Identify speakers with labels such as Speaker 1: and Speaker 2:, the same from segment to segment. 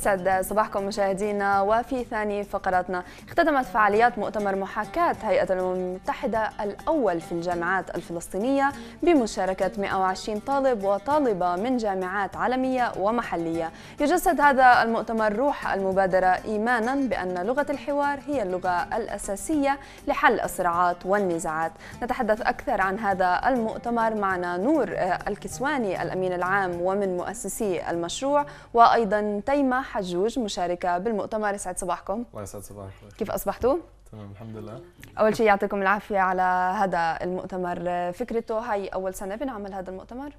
Speaker 1: يسعد صباحكم مشاهدينا وفي ثاني فقراتنا اختتمت فعاليات مؤتمر محاكاة هيئة الأمم المتحدة الأول في الجامعات الفلسطينية بمشاركة 120 طالب وطالبة من جامعات عالمية ومحلية يجسد هذا المؤتمر روح المبادرة إيمانا بأن لغة الحوار هي اللغة الأساسية لحل الصراعات والنزاعات نتحدث أكثر عن هذا المؤتمر معنا نور آه، الكسواني الأمين العام ومن مؤسسي المشروع وأيضا تيمة حجوج مشاركه بالمؤتمر يسعد صباحكم
Speaker 2: الله يسعد صباحكم كيف اصبحتوا تمام الحمد لله
Speaker 1: اول شيء يعطيكم العافيه على هذا المؤتمر فكرته هاي اول سنه بنعمل هذا المؤتمر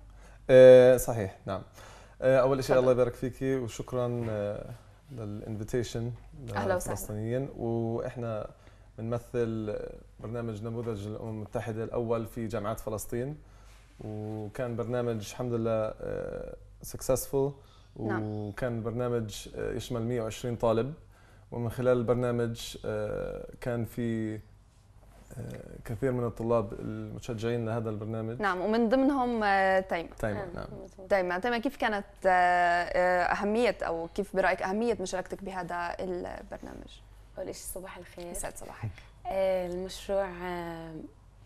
Speaker 2: إيه صحيح نعم آه، اول شيء الله يبارك فيكي وشكرا أه للانفيتيشن للفلسطينيين واحنا بنمثل برنامج نموذج الامم المتحده الاول في جامعات فلسطين وكان برنامج الحمد لله سكسسفول آه، نعم. وكان برنامج آه، يشمل 120 طالب ومن خلال البرنامج آه، كان في آه، كثير من الطلاب المتشجعين لهذا البرنامج نعم
Speaker 1: ومن ضمنهم تيمة تيمة نعم تيمة تيمة كيف كانت أهمية
Speaker 3: أو كيف برأيك أهمية مشاركتك بهذا البرنامج؟ أول شيء صباح الخير يسعد صباحك المشروع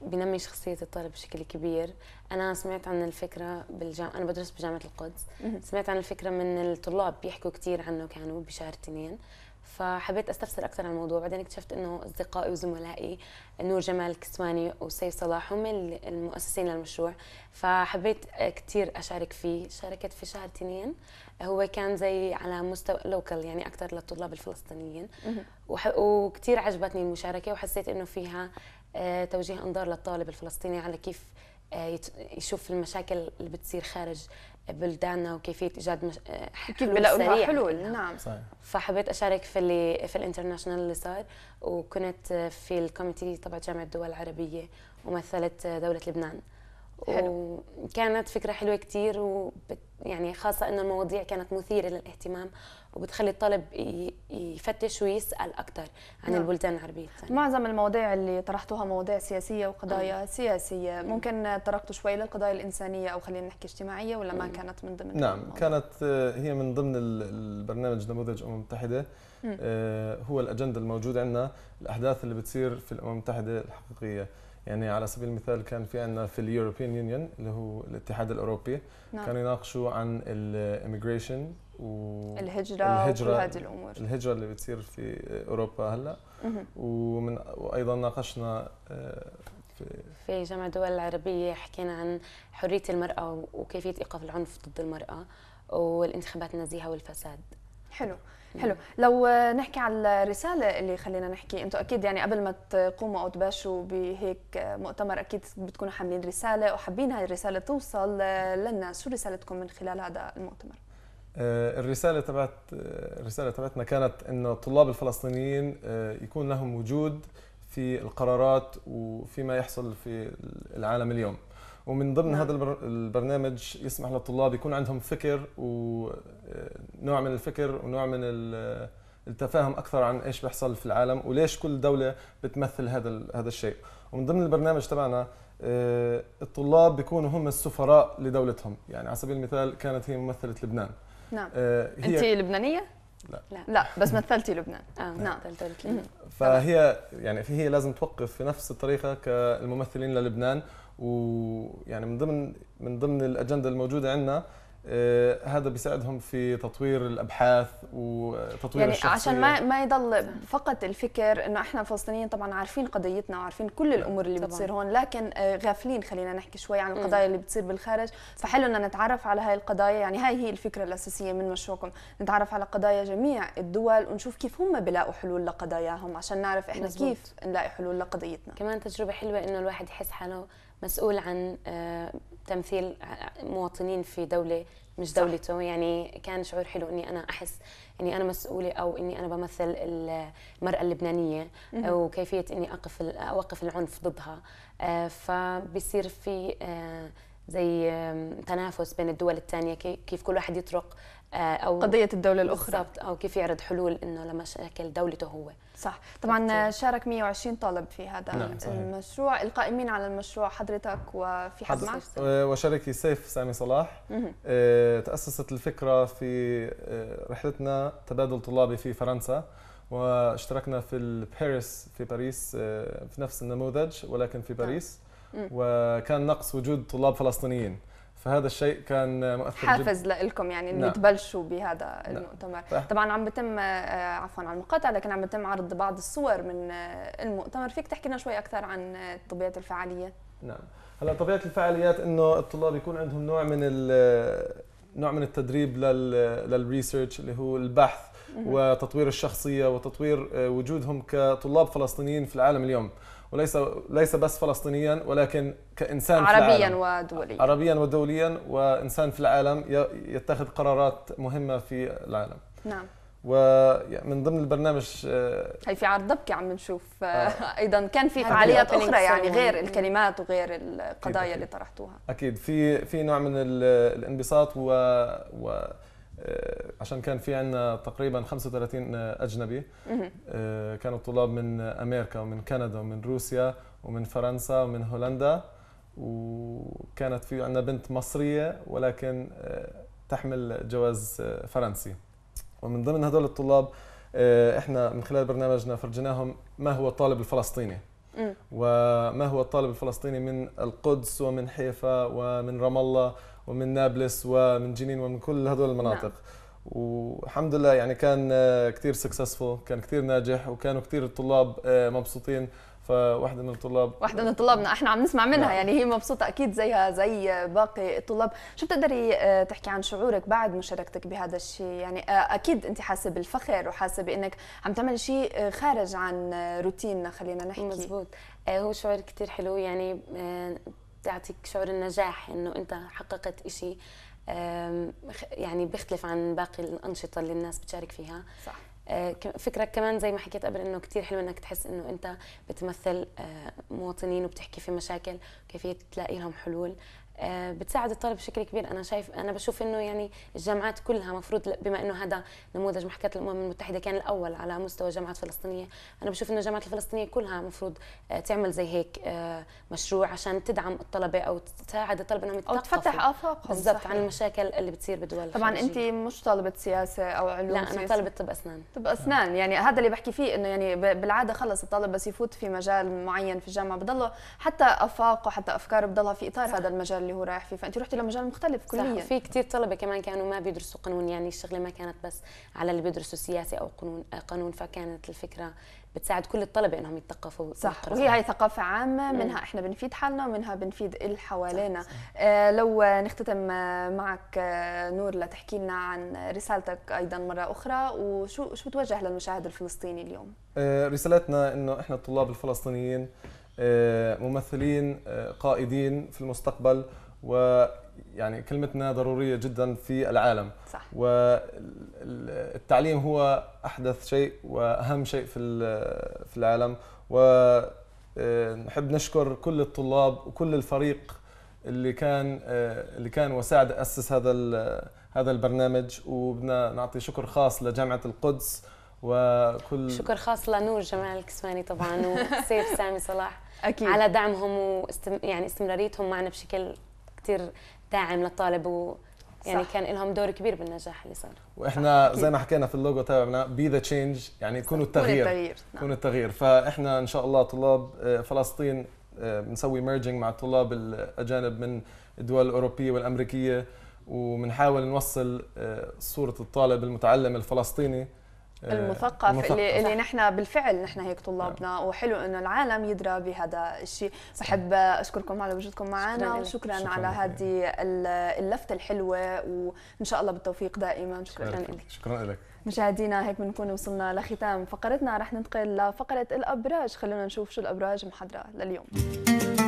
Speaker 3: بنمي شخصية الطالب بشكل كبير أنا سمعت عن الفكرة بالجام... أنا بدرس بجامعة القدس سمعت عن الفكرة من الطلاب بيحكوا كثير عنه كانوا بشهر تنين فحبيت استفسر اكثر عن الموضوع بعدين اكتشفت انه اصدقائي وزملائي نور جمال كسواني وسيف صلاح هم المؤسسين للمشروع فحبيت كثير اشارك فيه شاركت في شهر تنين هو كان زي على مستوى لوكال يعني اكثر للطلاب الفلسطينيين وكثير عجبتني المشاركه وحسيت انه فيها آه، توجيه انظار للطالب الفلسطيني على كيف آه، يشوف المشاكل اللي بتصير خارج بلداننا وكيفيه ايجاد مش... آه، حلول سريع حلول نعم. نعم صحيح. فحبيت اشارك في اللي في الانترناشونال اللي صار وكنت في الكوميتي تبع جامعه الدول العربيه ومثلت دوله لبنان حلو. وكانت فكرة حلوة كتير وبت يعني خاصة أن المواضيع كانت مثيرة للاهتمام وبتخلي الطالب يفتش ويسأل أكثر عن نعم. البلدان العربية الثانية.
Speaker 1: معظم المواضيع اللي طرحتوها مواضيع سياسية وقضايا آه. سياسية ممكن طرقتوا شوي للقضايا الإنسانية أو خلينا نحكي اجتماعية ولا ما م. أمم. كانت من ضمن نعم
Speaker 2: الموضوع. كانت آه، هي من ضمن البرنامج نموذج الأمم المتحدة م. أمم. آه، هو الأجندة الموجودة عندنا الأحداث اللي بتصير في الأمم المتحدة الحقيقية يعني على سبيل المثال كان في عندنا في اليوروبيان يونيون اللي هو الاتحاد الاوروبي نعم. كانوا يناقشوا عن الاميجريشن و الهجرة وهذه الامور الهجرة اللي بتصير في اوروبا هلا ومن وايضا ناقشنا آه، في
Speaker 3: في جامعة الدول العربية حكينا عن حرية المرأة وكيفية ايقاف العنف ضد المرأة والانتخابات النزيهة والفساد
Speaker 1: حلو حلو لو نحكي على الرساله اللي خلينا نحكي انتم اكيد يعني قبل ما تقوموا او تباشروا بهيك مؤتمر اكيد بتكونوا حاملين رساله وحابين هاي الرساله توصل للناس شو رسالتكم من خلال هذا المؤتمر
Speaker 2: آه، الرساله تبعت الرساله تبعتنا كانت انه الطلاب الفلسطينيين آه، يكون لهم وجود في القرارات وفيما يحصل في العالم اليوم ومن ضمن نعم. هذا البرنامج يسمح للطلاب يكون عندهم فكر ونوع من الفكر ونوع من التفاهم اكثر عن ايش بيحصل في العالم وليش كل دوله بتمثل هذا هذا الشيء ومن ضمن البرنامج تبعنا آه، الطلاب بيكونوا هم السفراء لدولتهم يعني على سبيل المثال كانت هي ممثله لبنان نعم آه، هي انت لبنانيه لا
Speaker 1: لا, لا بس مثلتي لبنان اه نعم, نعم. مثلتي لبنان
Speaker 2: فهي يعني هي لازم توقف في نفس الطريقه كالممثلين للبنان ويعني من ضمن من ضمن الاجنده الموجوده عندنا آه، هذا بيساعدهم في تطوير الابحاث وتطوير يعني الشخصيه عشان ما ما
Speaker 1: يضل فقط الفكر انه احنا الفلسطينيين طبعا عارفين قضيتنا وعارفين كل الامور اللي طبعا. بتصير هون لكن آه، غافلين خلينا نحكي شوي عن القضايا اللي بتصير بالخارج فحلو ان نتعرف على هاي القضايا يعني هاي هي الفكره الاساسيه من مشروعكم نتعرف على قضايا جميع الدول ونشوف كيف هم بيلاقوا حلول لقضاياهم عشان نعرف احنا مزبوط. كيف
Speaker 3: نلاقي حلول لقضيتنا كمان تجربه حلوه انه الواحد يحس حاله مسؤول عن آه، تمثيل آه، مواطنين في دوله مش صح. دولته يعني كان شعور حلو اني انا احس اني انا مسؤوله او اني انا بمثل المراه اللبنانيه وكيفيه اني اقف اوقف العنف ضدها آه، فبصير في زي تنافس بين الدول الثانيه كيف كل واحد يطرق آه، او قضيه الدوله الاخرى بالضبط او كيف يعرض حلول انه لمشاكل دولته هو صح
Speaker 1: طبعا شارك 120 طالب في هذا نعم المشروع القائمين على المشروع حضرتك وفي حد معك
Speaker 2: آه، وشركي سيف سامي صلاح آه، تاسست الفكره في رحلتنا تبادل طلابي في فرنسا واشتركنا في باريس في باريس في نفس النموذج ولكن في باريس وكان نقص وجود طلاب فلسطينيين فهذا الشيء كان مؤثر حافز جدا. لكم يعني انه نعم.
Speaker 1: تبلشوا بهذا نعم. المؤتمر نعم. طبعا عم بتم آه، عفوا على المقاطعه لكن عم بتم عرض بعض الصور من آه، المؤتمر فيك تحكي لنا شوي اكثر عن آه، طبيعه الفعاليه
Speaker 2: نعم هلا طبيعه الفعاليات انه الطلاب يكون عندهم نوع من نوع من التدريب للريسيرش اللي هو البحث وتطوير الشخصيه وتطوير آه، وجودهم كطلاب فلسطينيين في العالم اليوم وليس ليس بس فلسطينيا ولكن كانسان عربيا في العالم. ودوليا عربيا ودوليا وانسان في العالم يتخذ قرارات مهمه في العالم نعم ومن يعني ضمن البرنامج هي
Speaker 1: آه، في عرض دبكي عم نشوف آه،, آه. ايضا كان في فعاليات اخرى يعني غير الكلمات وغير القضايا أكيد. اللي طرحتوها
Speaker 2: اكيد في في نوع من الانبساط و, و... آه، عشان كان في عندنا تقريبا 35 اجنبي آه، كانوا طلاب من امريكا ومن كندا ومن روسيا ومن فرنسا ومن هولندا وكانت في عندنا بنت مصريه ولكن آه، تحمل جواز فرنسي ومن ضمن هذول الطلاب احنا من خلال برنامجنا فرجناهم ما هو الطالب الفلسطيني وما هو الطالب الفلسطيني من القدس ومن حيفا ومن رام الله ومن نابلس ومن جنين ومن كل هذول المناطق نعم. والحمد لله يعني كان آه، كثير سكسسفول كان كثير ناجح وكانوا كثير الطلاب آه، مبسوطين فواحدة من الطلاب
Speaker 1: واحدة من طلابنا احنا عم نسمع منها نعم. يعني هي مبسوطة اكيد زيها زي باقي الطلاب شو بتقدري آه، تحكي عن شعورك بعد مشاركتك بهذا الشيء يعني اكيد انت حاسه بالفخر وحاسه بانك عم تعمل شيء خارج عن روتيننا
Speaker 3: خلينا نحكي مزبوط هو شعور كثير حلو يعني بتعطيك شعور النجاح انه انت حققت شيء يعني بيختلف عن باقي الانشطه اللي الناس بتشارك فيها صح آه، فكرك كمان زي ما حكيت قبل انه كثير حلو انك تحس انه انت بتمثل آه، مواطنين وبتحكي في مشاكل وكيفيه تلاقي لهم حلول آه، بتساعد الطالب بشكل كبير انا شايف انا بشوف انه يعني الجامعات كلها مفروض بما انه هذا نموذج محكمه الامم المتحده كان الاول على مستوى جامعات فلسطينيه انا بشوف انه الجامعات الفلسطينيه كلها مفروض آه، تعمل زي هيك آه، مشروع عشان تدعم الطلبه او تساعد الطلبه انهم يتثقفوا او تفتح افاقهم بالضبط عن المشاكل اللي بتصير بدول طبعا الخارجية.
Speaker 1: انت مش طالبه سياسه او
Speaker 3: علوم لا انا طالبه طب اسنان
Speaker 1: طب اسنان يعني هذا اللي بحكي فيه انه يعني بالعاده خلص الطالب بس يفوت في مجال معين في الجامعه بضله حتى افاقه حتى افكاره بضلها في اطار هذا المجال اللي هو
Speaker 3: رايح فيه فانت رحتي لمجال مختلف كليا صح في كثير طلبه كمان كانوا ما بيدرسوا قانون يعني الشغله ما كانت بس على اللي بيدرسوا سياسه او قانون قانون فكانت الفكره بتساعد كل الطلبه انهم يتثقفوا صح وهي هي
Speaker 1: ثقافه عامه منها احنا بنفيد حالنا ومنها بنفيد اللي حوالينا آه لو نختتم معك آه، نور لتحكي لنا عن رسالتك ايضا مره اخرى وشو شو بتوجه للمشاهد الفلسطيني اليوم
Speaker 2: آه رسالتنا انه احنا الطلاب الفلسطينيين آه، ممثلين آه، قائدين في المستقبل ويعني كلمتنا ضرورية جدا في العالم صح. والتعليم هو أحدث شيء وأهم شيء في في العالم ونحب آه، نشكر كل الطلاب وكل الفريق اللي كان اللي كان وساعد أسس هذا هذا البرنامج وبدنا نعطي شكر خاص لجامعة القدس وكل شكر
Speaker 3: خاص لنور جمال الكسواني طبعا وسيف سامي صلاح أكيد. على دعمهم واستم... يعني استمراريتهم معنا بشكل كثير داعم للطالب و يعني صح. كان لهم دور كبير بالنجاح اللي صار
Speaker 2: واحنا أكيد. زي ما حكينا في اللوجو تبعنا بي ذا تشينج يعني كونوا التغيير كونوا نعم. التغيير فاحنا ان شاء الله طلاب آه، فلسطين آه، بنسوي ميرجنج مع الطلاب الاجانب من الدول الاوروبيه والامريكيه وبنحاول نوصل آه، صوره الطالب المتعلم الفلسطيني المثقف, المثقف اللي,
Speaker 1: اللي نحن بالفعل نحن هيك طلابنا نعم. وحلو انه العالم يدرى بهذا الشيء بحب اشكركم على وجودكم معنا شكرا, وشكرا شكرا على هذه اللفته الحلوه وان شاء الله بالتوفيق دائما شكرا لك شكرا لك مشاهدينا هيك بنكون وصلنا لختام فقرتنا رح ننتقل لفقره الابراج خلونا نشوف شو الابراج محضره لليوم